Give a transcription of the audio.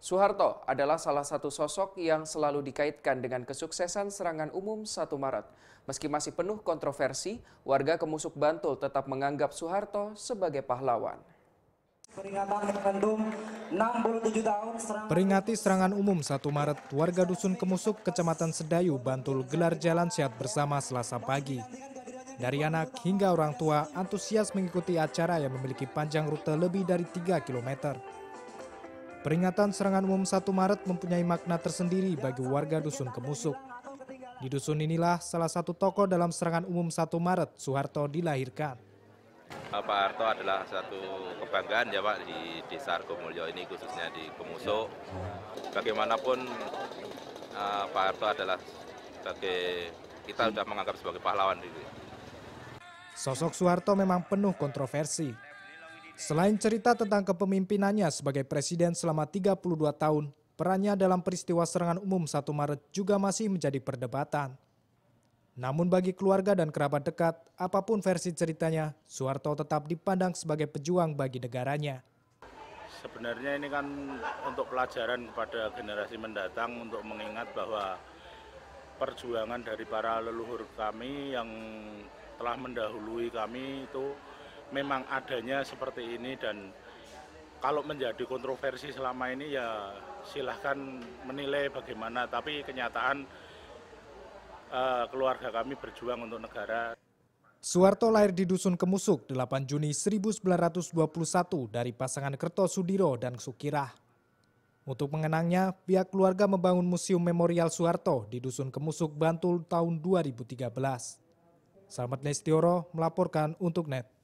Soeharto adalah salah satu sosok yang selalu dikaitkan dengan kesuksesan serangan umum 1 Maret. Meski masih penuh kontroversi, warga Kemusuk Bantul tetap menganggap Soeharto sebagai pahlawan. Peringati serangan umum 1 Maret, warga Dusun Kemusuk, Kecamatan Sedayu, Bantul gelar jalan sehat bersama selasa pagi. Dari anak hingga orang tua, antusias mengikuti acara yang memiliki panjang rute lebih dari 3 kilometer. Peringatan serangan umum 1 Maret mempunyai makna tersendiri bagi warga Dusun Kemusuk. Di dusun inilah salah satu tokoh dalam serangan umum 1 Maret, Soeharto dilahirkan. Pak Harto adalah satu kebanggaan ya Pak di desa Argomulyo ini khususnya di Kemusuk. Bagaimanapun eh, Pak Harto adalah sebagai kita sudah menganggap sebagai pahlawan. Gitu. Sosok Soeharto memang penuh kontroversi. Selain cerita tentang kepemimpinannya sebagai presiden selama 32 tahun, perannya dalam peristiwa serangan umum 1 Maret juga masih menjadi perdebatan. Namun bagi keluarga dan kerabat dekat, apapun versi ceritanya, Soeharto tetap dipandang sebagai pejuang bagi negaranya. Sebenarnya ini kan untuk pelajaran kepada generasi mendatang untuk mengingat bahwa perjuangan dari para leluhur kami yang telah mendahului kami itu memang adanya seperti ini dan kalau menjadi kontroversi selama ini ya silahkan menilai bagaimana tapi kenyataan uh, keluarga kami berjuang untuk negara. Suwarto lahir di Dusun Kemusuk 8 Juni 1921 dari pasangan Kerto Sudiro dan Sukirah. Untuk mengenangnya, pihak keluarga membangun Museum Memorial Suwarto di Dusun Kemusuk Bantul tahun 2013. Selamat Nestioro melaporkan untuk NET.